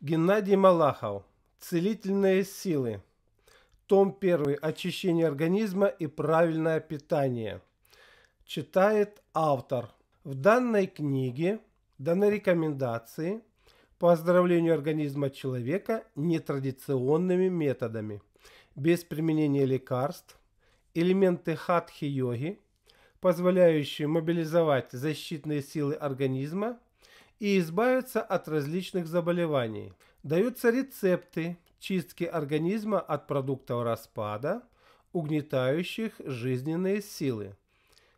Геннадий Малахов. Целительные силы. Том 1. Очищение организма и правильное питание. Читает автор. В данной книге даны рекомендации по оздоровлению организма человека нетрадиционными методами, без применения лекарств, элементы хатхи-йоги, позволяющие мобилизовать защитные силы организма и избавиться от различных заболеваний. Даются рецепты чистки организма от продуктов распада, угнетающих жизненные силы.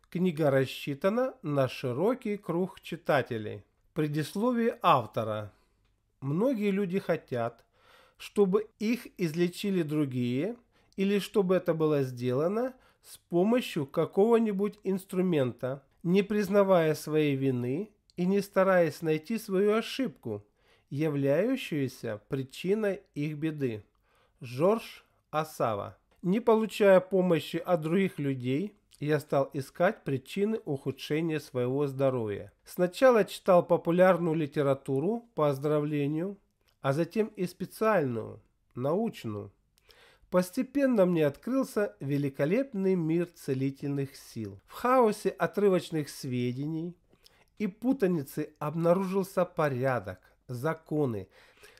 Книга рассчитана на широкий круг читателей. Предисловие автора. Многие люди хотят, чтобы их излечили другие или чтобы это было сделано с помощью какого-нибудь инструмента, не признавая своей вины и не стараясь найти свою ошибку, являющуюся причиной их беды. Жорж Асава. Не получая помощи от других людей, я стал искать причины ухудшения своего здоровья. Сначала читал популярную литературу по оздоровлению, а затем и специальную, научную. Постепенно мне открылся великолепный мир целительных сил. В хаосе отрывочных сведений и путаницы обнаружился порядок, законы,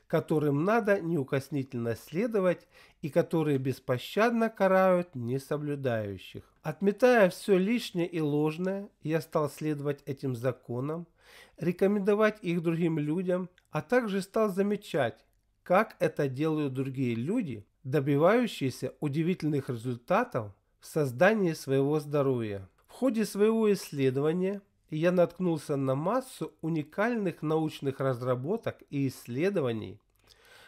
которым надо неукоснительно следовать и которые беспощадно карают несоблюдающих. Отметая все лишнее и ложное, я стал следовать этим законам, рекомендовать их другим людям, а также стал замечать, как это делают другие люди, добивающиеся удивительных результатов в создании своего здоровья. В ходе своего исследования – и я наткнулся на массу уникальных научных разработок и исследований,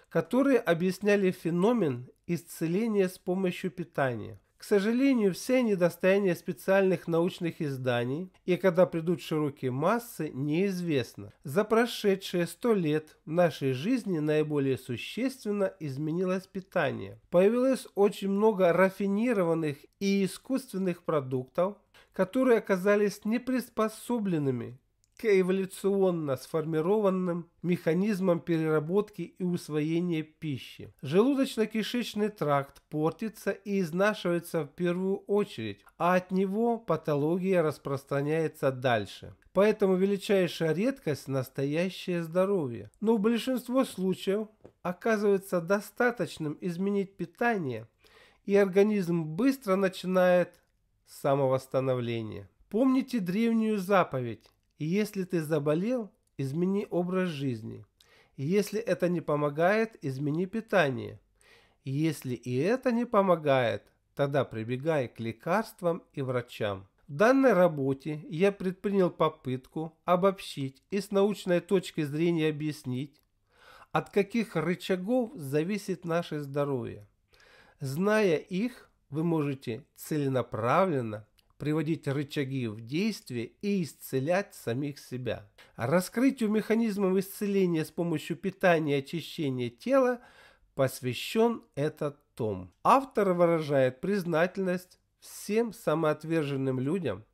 которые объясняли феномен исцеления с помощью питания. К сожалению, все они специальных научных изданий, и когда придут широкие массы, неизвестно. За прошедшие сто лет в нашей жизни наиболее существенно изменилось питание. Появилось очень много рафинированных и искусственных продуктов, которые оказались неприспособленными к эволюционно сформированным механизмам переработки и усвоения пищи. Желудочно-кишечный тракт портится и изнашивается в первую очередь, а от него патология распространяется дальше. Поэтому величайшая редкость – настоящее здоровье. Но в большинстве случаев оказывается достаточным изменить питание, и организм быстро начинает самовосстановления. Помните древнюю заповедь «Если ты заболел, измени образ жизни». Если это не помогает, измени питание. Если и это не помогает, тогда прибегай к лекарствам и врачам. В данной работе я предпринял попытку обобщить и с научной точки зрения объяснить, от каких рычагов зависит наше здоровье. Зная их, вы можете целенаправленно приводить рычаги в действие и исцелять самих себя. Раскрытию механизмов исцеления с помощью питания и очищения тела посвящен этот том. Автор выражает признательность всем самоотверженным людям,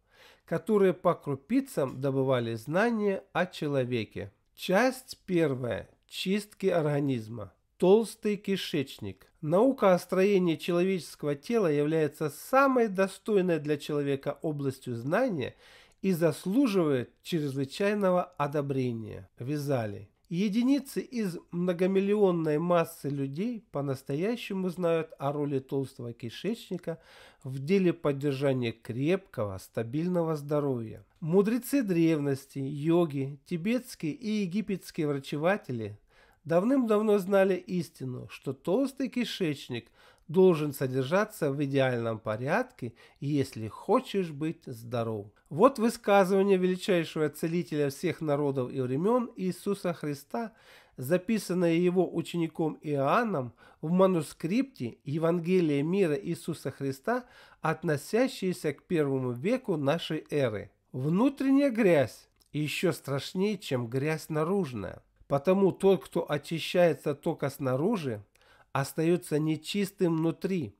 которые по крупицам добывали знания о человеке. Часть первая. Чистки организма толстый кишечник. Наука о строении человеческого тела является самой достойной для человека областью знания и заслуживает чрезвычайного одобрения. Вязали. Единицы из многомиллионной массы людей по-настоящему знают о роли толстого кишечника в деле поддержания крепкого, стабильного здоровья. Мудрецы древности, йоги, тибетские и египетские врачеватели давным-давно знали истину, что толстый кишечник должен содержаться в идеальном порядке, если хочешь быть здоров. Вот высказывание величайшего целителя всех народов и времен Иисуса Христа, записанное его учеником Иоанном в манускрипте Евангелия мира Иисуса Христа, относящееся к первому веку нашей эры. Внутренняя грязь еще страшнее, чем грязь наружная – Потому тот, кто очищается только снаружи, остается нечистым внутри,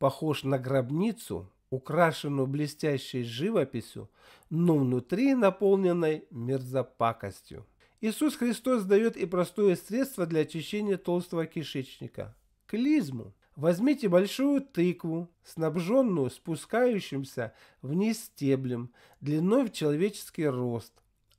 похож на гробницу, украшенную блестящей живописью, но внутри наполненной мерзопакостью. Иисус Христос дает и простое средство для очищения толстого кишечника – клизму. Возьмите большую тыкву, снабженную спускающимся вниз стеблем, длиной в человеческий рост,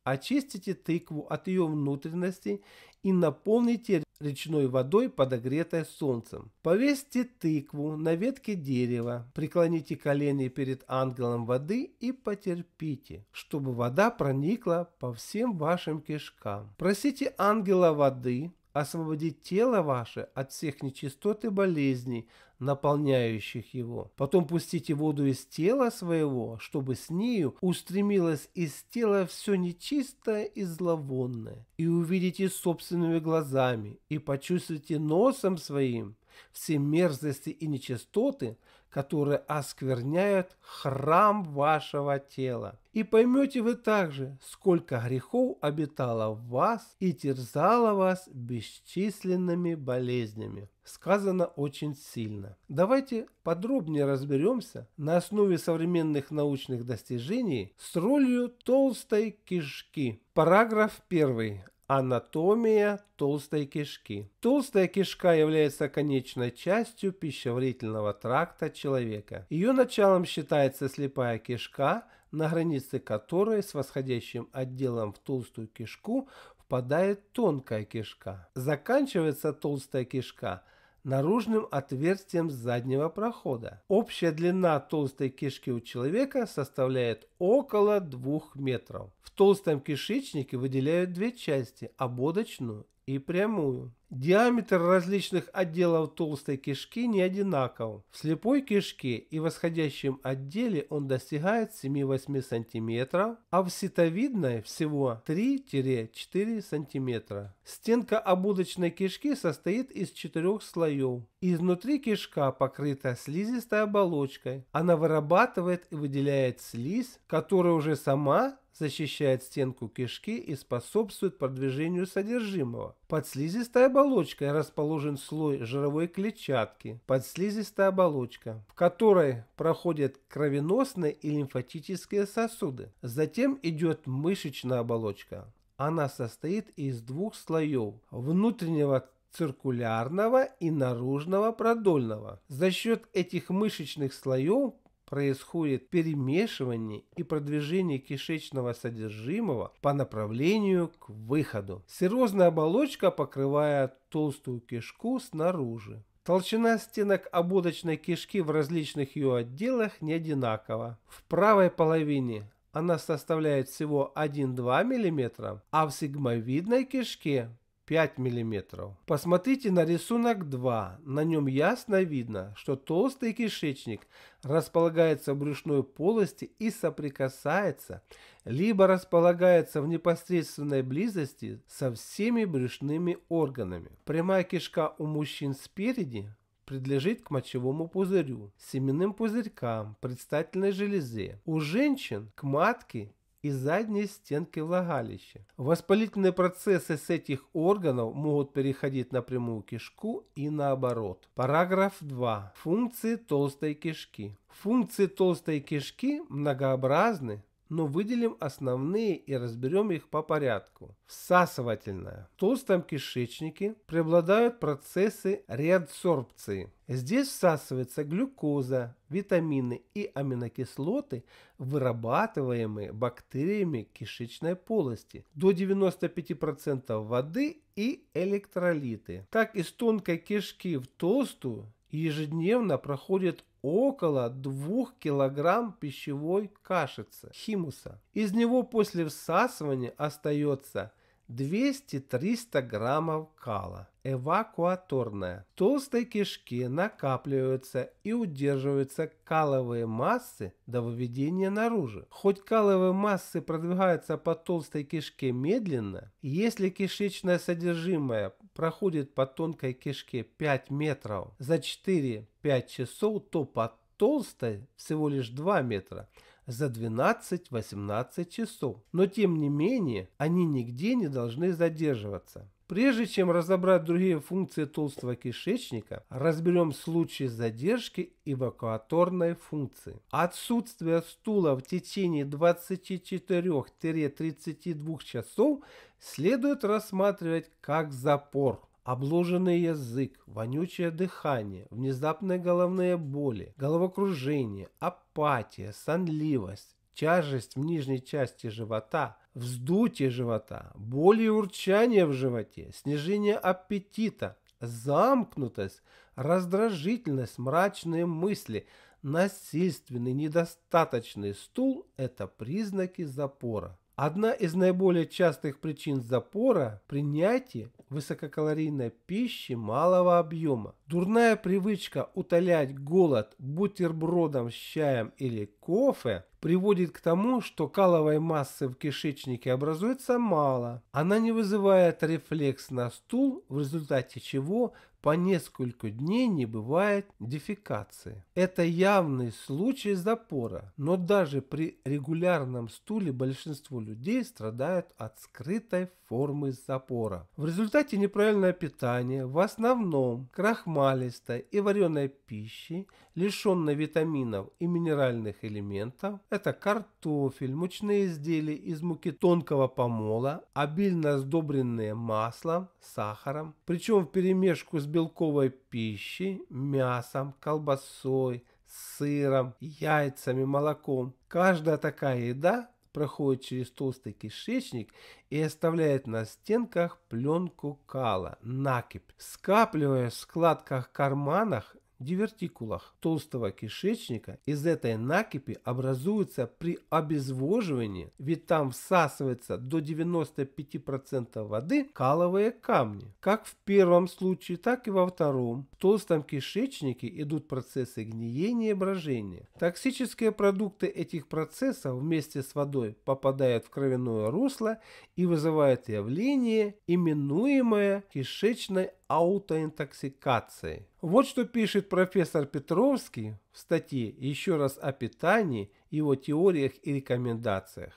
Очистите тыкву от ее внутренностей и наполните речной водой, подогретой солнцем. Повесьте тыкву на ветке дерева, преклоните колени перед ангелом воды и потерпите, чтобы вода проникла по всем вашим кишкам. Просите ангела воды освободить тело ваше от всех нечистот и болезней, наполняющих его. Потом пустите воду из тела своего, чтобы с нею устремилось из тела все нечистое и зловонное. И увидите собственными глазами, и почувствуйте носом своим, все мерзости и нечистоты, которые оскверняют храм вашего тела. И поймете вы также, сколько грехов обитало в вас и терзало вас бесчисленными болезнями. Сказано очень сильно. Давайте подробнее разберемся на основе современных научных достижений с ролью толстой кишки. Параграф 1. Анатомия толстой кишки. Толстая кишка является конечной частью пищеварительного тракта человека. Ее началом считается слепая кишка, на границе которой с восходящим отделом в толстую кишку впадает тонкая кишка. Заканчивается толстая кишка – наружным отверстием заднего прохода. Общая длина толстой кишки у человека составляет около 2 метров. В толстом кишечнике выделяют две части – ободочную и прямую. Диаметр различных отделов толстой кишки не одинаков. В слепой кишке и восходящем отделе он достигает 7-8 см, а в ситовидной всего 3-4 см. Стенка ободочной кишки состоит из четырех слоев. Изнутри кишка покрыта слизистой оболочкой. Она вырабатывает и выделяет слизь, которая уже сама защищает стенку кишки и способствует продвижению содержимого. Подслизистая оболочка оболочкой расположен слой жировой клетчатки, подслизистая оболочка, в которой проходят кровеносные и лимфатические сосуды. Затем идет мышечная оболочка. Она состоит из двух слоев – внутреннего циркулярного и наружного продольного. За счет этих мышечных слоев происходит перемешивание и продвижение кишечного содержимого по направлению к выходу. Серозная оболочка покрывает толстую кишку снаружи. Толщина стенок ободочной кишки в различных ее отделах не одинакова. В правой половине она составляет всего 1-2 мм, а в сигмовидной кишке 5 мм. Посмотрите на рисунок 2. На нем ясно видно, что толстый кишечник располагается в брюшной полости и соприкасается, либо располагается в непосредственной близости со всеми брюшными органами. Прямая кишка у мужчин спереди предлежит к мочевому пузырю, семенным пузырькам, предстательной железе. У женщин к матке и задней стенки влагалища. Воспалительные процессы с этих органов могут переходить напрямую в кишку и наоборот. Параграф 2. Функции толстой кишки. Функции толстой кишки многообразны, но выделим основные и разберем их по порядку. Всасывательная. В толстом кишечнике преобладают процессы реадсорбции. Здесь всасывается глюкоза, витамины и аминокислоты, вырабатываемые бактериями кишечной полости, до 95% воды и электролиты. Так из тонкой кишки в толстую ежедневно проходит около 2 кг пищевой кашицы химуса. Из него после всасывания остается 200-300 граммов кала. Эвакуаторная. В толстой кишке накапливаются и удерживаются каловые массы до выведения наружу. Хоть каловые массы продвигаются по толстой кишке медленно, если кишечное содержимое проходит по тонкой кишке 5 метров за 4-5 часов, то по толстой всего лишь 2 метра за 12-18 часов. Но тем не менее, они нигде не должны задерживаться. Прежде чем разобрать другие функции толстого кишечника, разберем случай задержки эвакуаторной функции. Отсутствие стула в течение 24-32 часов следует рассматривать как запор. Обложенный язык, вонючее дыхание, внезапные головные боли, головокружение, апатия, сонливость, тяжесть в нижней части живота, вздутие живота, боли и урчание в животе, снижение аппетита, замкнутость, раздражительность, мрачные мысли, насильственный недостаточный стул – это признаки запора. Одна из наиболее частых причин запора – принятие высококалорийной пищи малого объема. Дурная привычка утолять голод бутербродом с чаем или кофе приводит к тому, что каловой массы в кишечнике образуется мало. Она не вызывает рефлекс на стул, в результате чего по несколько дней не бывает дефекации. Это явный случай запора, но даже при регулярном стуле большинство людей страдают от скрытой формы запора. В результате неправильное питание, в основном крахмалистой и вареной пищи, лишенной витаминов и минеральных элементов, это картофель, мучные изделия из муки тонкого помола, обильно сдобренные маслом, сахаром, причем в перемешку с белковой пищи, мясом, колбасой, сыром, яйцами, молоком. Каждая такая еда проходит через толстый кишечник и оставляет на стенках пленку кала, накипь, скапливая в складках карманах дивертикулах толстого кишечника из этой накипи образуется при обезвоживании, ведь там всасывается до 95% воды каловые камни. Как в первом случае, так и во втором. В толстом кишечнике идут процессы гниения и брожения. Токсические продукты этих процессов вместе с водой попадают в кровяное русло и вызывают явление, именуемое кишечной аутоинтоксикации. Вот что пишет профессор Петровский в статье «Еще раз о питании, его теориях и рекомендациях».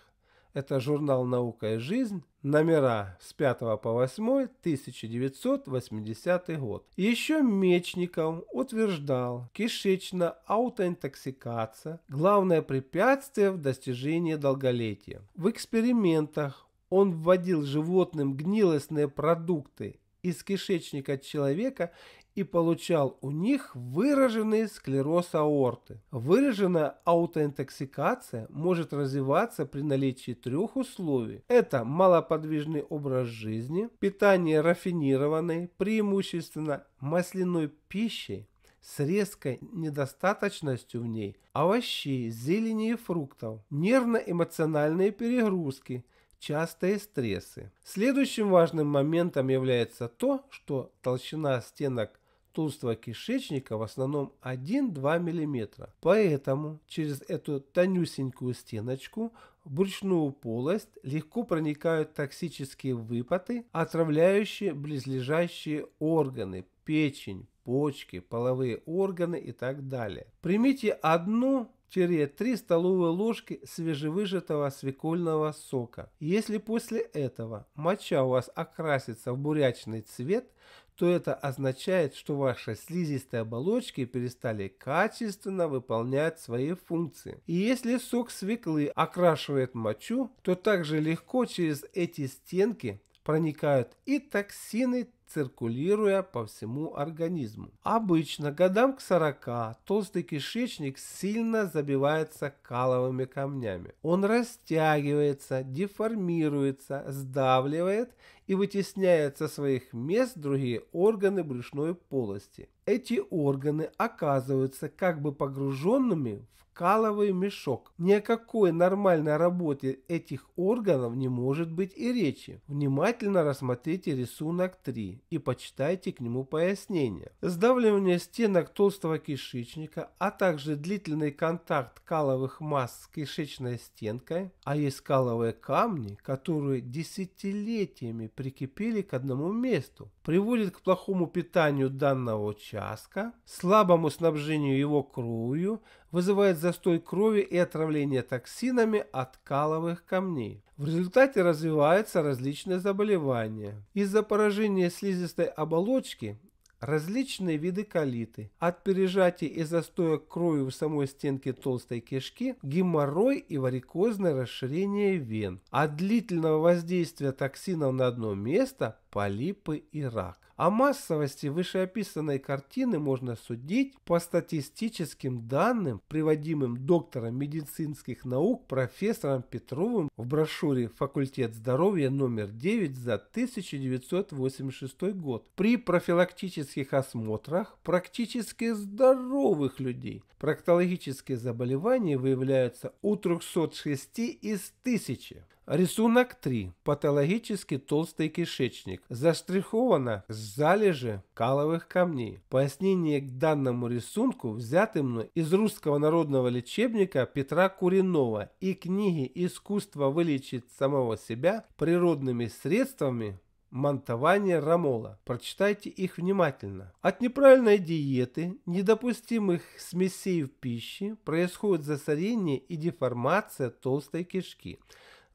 Это журнал «Наука и жизнь», номера с 5 по 8 1980 год. Еще Мечников утверждал, кишечная аутоинтоксикация – главное препятствие в достижении долголетия. В экспериментах он вводил животным гнилостные продукты из кишечника человека и получал у них выраженный склероз аорты. Выраженная аутоинтоксикация может развиваться при наличии трех условий. Это малоподвижный образ жизни, питание рафинированной, преимущественно масляной пищей, с резкой недостаточностью в ней овощей, зелени и фруктов, нервно-эмоциональные перегрузки – частые стрессы. Следующим важным моментом является то, что толщина стенок толстого кишечника в основном 1-2 мм. Поэтому через эту тонюсенькую стеночку в брюшную полость легко проникают токсические выпады, отравляющие близлежащие органы, печень, почки, половые органы и так далее. Примите одну 2-3 столовые ложки свежевыжатого свекольного сока. Если после этого моча у вас окрасится в бурячный цвет, то это означает, что ваши слизистые оболочки перестали качественно выполнять свои функции. И если сок свеклы окрашивает мочу, то также легко через эти стенки проникают и токсины, циркулируя по всему организму. Обычно годам к 40 толстый кишечник сильно забивается каловыми камнями. Он растягивается, деформируется, сдавливает и вытесняет со своих мест другие органы брюшной полости. Эти органы оказываются как бы погруженными каловый мешок. Ни о какой нормальной работе этих органов не может быть и речи. Внимательно рассмотрите рисунок 3 и почитайте к нему пояснение. Сдавливание стенок толстого кишечника, а также длительный контакт каловых масс с кишечной стенкой, а есть каловые камни, которые десятилетиями прикипели к одному месту, приводит к плохому питанию данного участка, слабому снабжению его кровью, вызывает застой крови и отравление токсинами от каловых камней. В результате развиваются различные заболевания. Из-за поражения слизистой оболочки различные виды колиты, от пережатия и застоя крови в самой стенке толстой кишки, геморрой и варикозное расширение вен, от длительного воздействия токсинов на одно место полипы и рак. О массовости вышеописанной картины можно судить по статистическим данным, приводимым доктором медицинских наук профессором Петровым в брошюре «Факультет здоровья номер 9» за 1986 год. При профилактических осмотрах практически здоровых людей проктологические заболевания выявляются у 306 из 1000. Рисунок 3. Патологически толстый кишечник. Заштриховано с залежи каловых камней. Пояснение к данному рисунку взяты мной из русского народного лечебника Петра Куринова и книги «Искусство вылечить самого себя природными средствами мантование рамола. Прочитайте их внимательно. От неправильной диеты, недопустимых смесей в пище происходит засорение и деформация толстой кишки –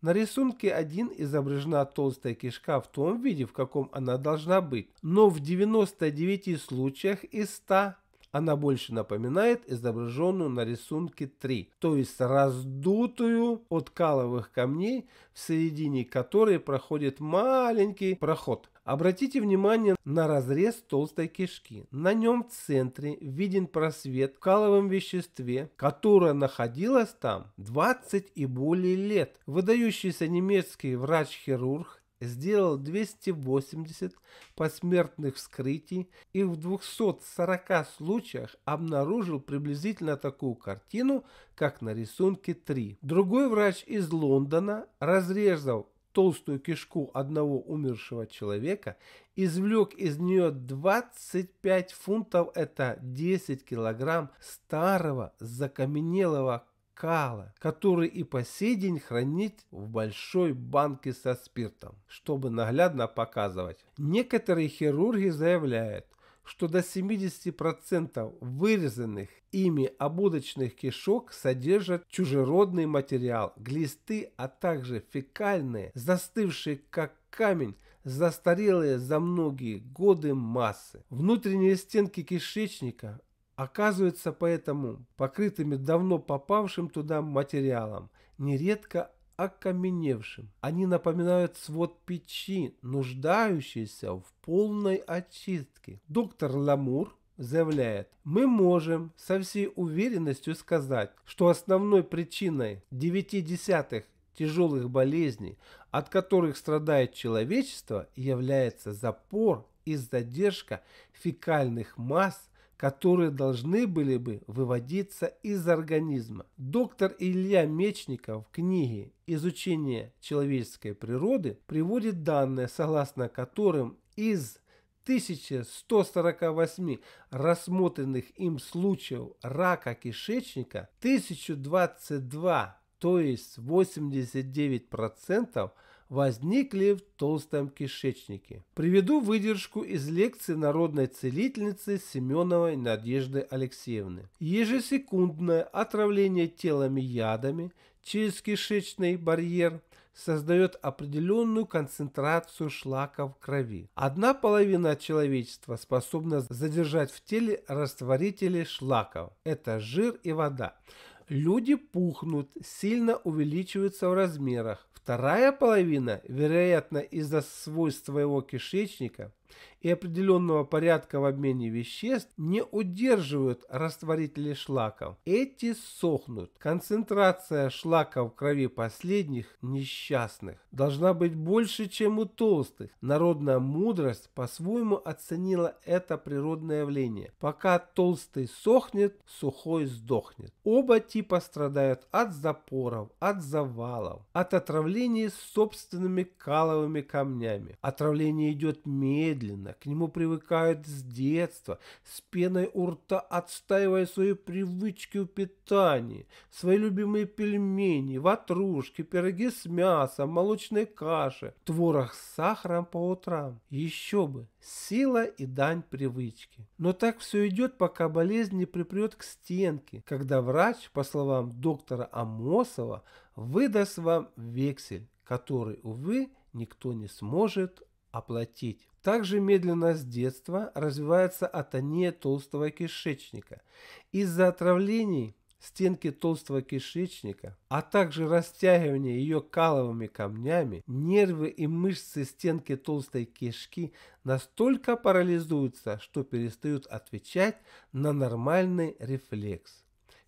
на рисунке 1 изображена толстая кишка в том виде, в каком она должна быть, но в 99 случаях из 100 она больше напоминает изображенную на рисунке 3, то есть раздутую от каловых камней, в середине которой проходит маленький проход. Обратите внимание на разрез толстой кишки. На нем в центре виден просвет в каловом веществе, которое находилось там 20 и более лет. Выдающийся немецкий врач-хирург сделал 280 посмертных вскрытий и в 240 случаях обнаружил приблизительно такую картину, как на рисунке 3. Другой врач из Лондона, разрезав толстую кишку одного умершего человека, извлек из нее 25 фунтов, это 10 килограмм старого закаменелого кала, который и по сей день хранит в большой банке со спиртом, чтобы наглядно показывать. Некоторые хирурги заявляют – что до 70% вырезанных ими ободочных кишок содержат чужеродный материал, глисты, а также фекальные, застывшие как камень, застарелые за многие годы массы. Внутренние стенки кишечника оказываются поэтому покрытыми давно попавшим туда материалом, нередко окаменевшим. Они напоминают свод печи, нуждающийся в полной очистке. Доктор Ламур заявляет, мы можем со всей уверенностью сказать, что основной причиной 9 десятых тяжелых болезней, от которых страдает человечество, является запор и задержка фекальных масс которые должны были бы выводиться из организма. Доктор Илья Мечников в книге «Изучение человеческой природы» приводит данные, согласно которым из 1148 рассмотренных им случаев рака кишечника 1022 то есть 89% возникли в толстом кишечнике. Приведу выдержку из лекции народной целительницы Семеновой Надежды Алексеевны. Ежесекундное отравление телами ядами через кишечный барьер создает определенную концентрацию шлака в крови. Одна половина человечества способна задержать в теле растворители шлаков. Это жир и вода люди пухнут, сильно увеличиваются в размерах. Вторая половина, вероятно из-за свойств своего кишечника, и определенного порядка в обмене веществ не удерживают растворители шлаков. Эти сохнут. Концентрация шлаков в крови последних несчастных должна быть больше, чем у толстых. Народная мудрость по-своему оценила это природное явление. Пока толстый сохнет, сухой сдохнет. Оба типа страдают от запоров, от завалов, от отравления собственными каловыми камнями. Отравление идет медленно медленно, к нему привыкают с детства, с пеной у рта отстаивая свои привычки в питании, свои любимые пельмени, ватрушки, пироги с мясом, молочной каши, творог с сахаром по утрам. Еще бы, сила и дань привычки. Но так все идет, пока болезнь не припрет к стенке, когда врач, по словам доктора Амосова, выдаст вам вексель, который, увы, никто не сможет оплатить. Также медленно с детства развивается атония толстого кишечника. Из-за отравлений стенки толстого кишечника, а также растягивания ее каловыми камнями, нервы и мышцы стенки толстой кишки настолько парализуются, что перестают отвечать на нормальный рефлекс.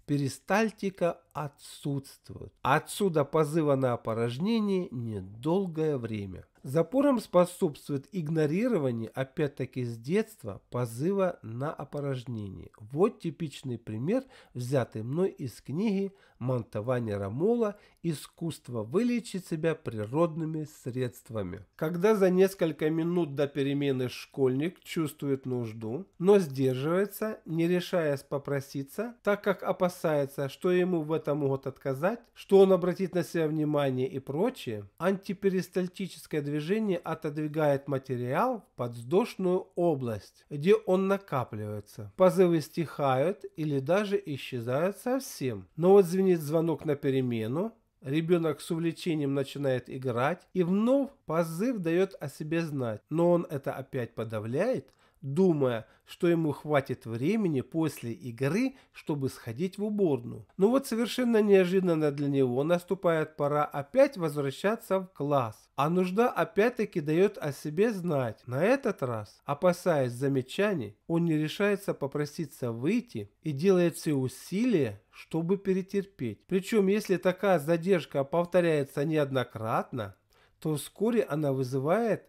Перистальтика отсутствует. Отсюда позыва на опорожнение недолгое время. Запором способствует игнорирование, опять-таки с детства, позыва на опорожнение. Вот типичный пример, взятый мной из книги «Монтование Рамола. Искусство вылечить себя природными средствами». Когда за несколько минут до перемены школьник чувствует нужду, но сдерживается, не решаясь попроситься, так как опасается, что ему в этом могут отказать, что он обратит на себя внимание и прочее, антиперистальтическое движение движение отодвигает материал в подвздошную область, где он накапливается. Позывы стихают или даже исчезают совсем. Но вот звенит звонок на перемену, Ребенок с увлечением начинает играть, и вновь позыв дает о себе знать, но он это опять подавляет – думая, что ему хватит времени после игры, чтобы сходить в уборную. Но вот совершенно неожиданно для него наступает пора опять возвращаться в класс, а нужда опять-таки дает о себе знать. На этот раз, опасаясь замечаний, он не решается попроситься выйти и делает все усилия, чтобы перетерпеть. Причем, если такая задержка повторяется неоднократно, то вскоре она вызывает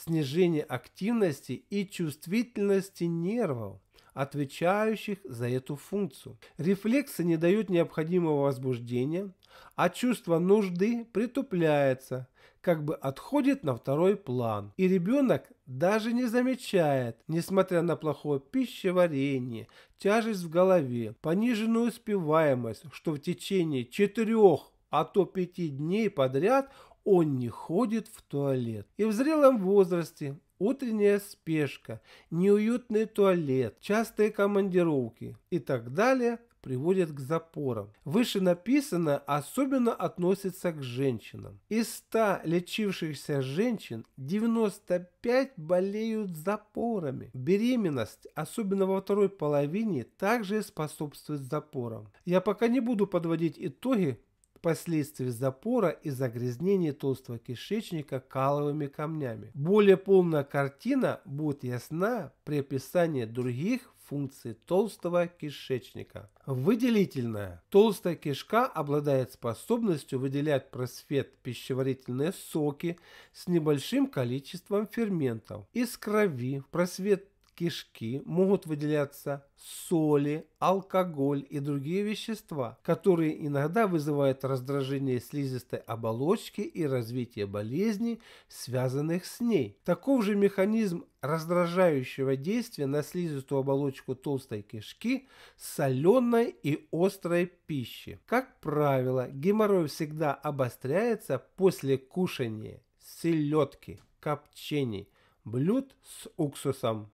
снижение активности и чувствительности нервов, отвечающих за эту функцию. Рефлексы не дают необходимого возбуждения, а чувство нужды притупляется, как бы отходит на второй план. И ребенок даже не замечает, несмотря на плохое пищеварение, тяжесть в голове, пониженную успеваемость, что в течение четырех а то пяти дней подряд он не ходит в туалет. И в зрелом возрасте утренняя спешка, неуютный туалет, частые командировки и так далее приводят к запорам. Выше написанное особенно относится к женщинам. Из 100 лечившихся женщин 95 болеют запорами. Беременность, особенно во второй половине, также способствует запорам. Я пока не буду подводить итоги впоследствии запора и загрязнения толстого кишечника каловыми камнями. Более полная картина будет ясна при описании других функций толстого кишечника. Выделительная. Толстая кишка обладает способностью выделять просвет пищеварительные соки с небольшим количеством ферментов из крови в просвет кишки могут выделяться соли, алкоголь и другие вещества, которые иногда вызывают раздражение слизистой оболочки и развитие болезней, связанных с ней. Таков же механизм раздражающего действия на слизистую оболочку толстой кишки соленой и острой пищи. Как правило, геморрой всегда обостряется после кушания селедки, копчений, блюд с уксусом.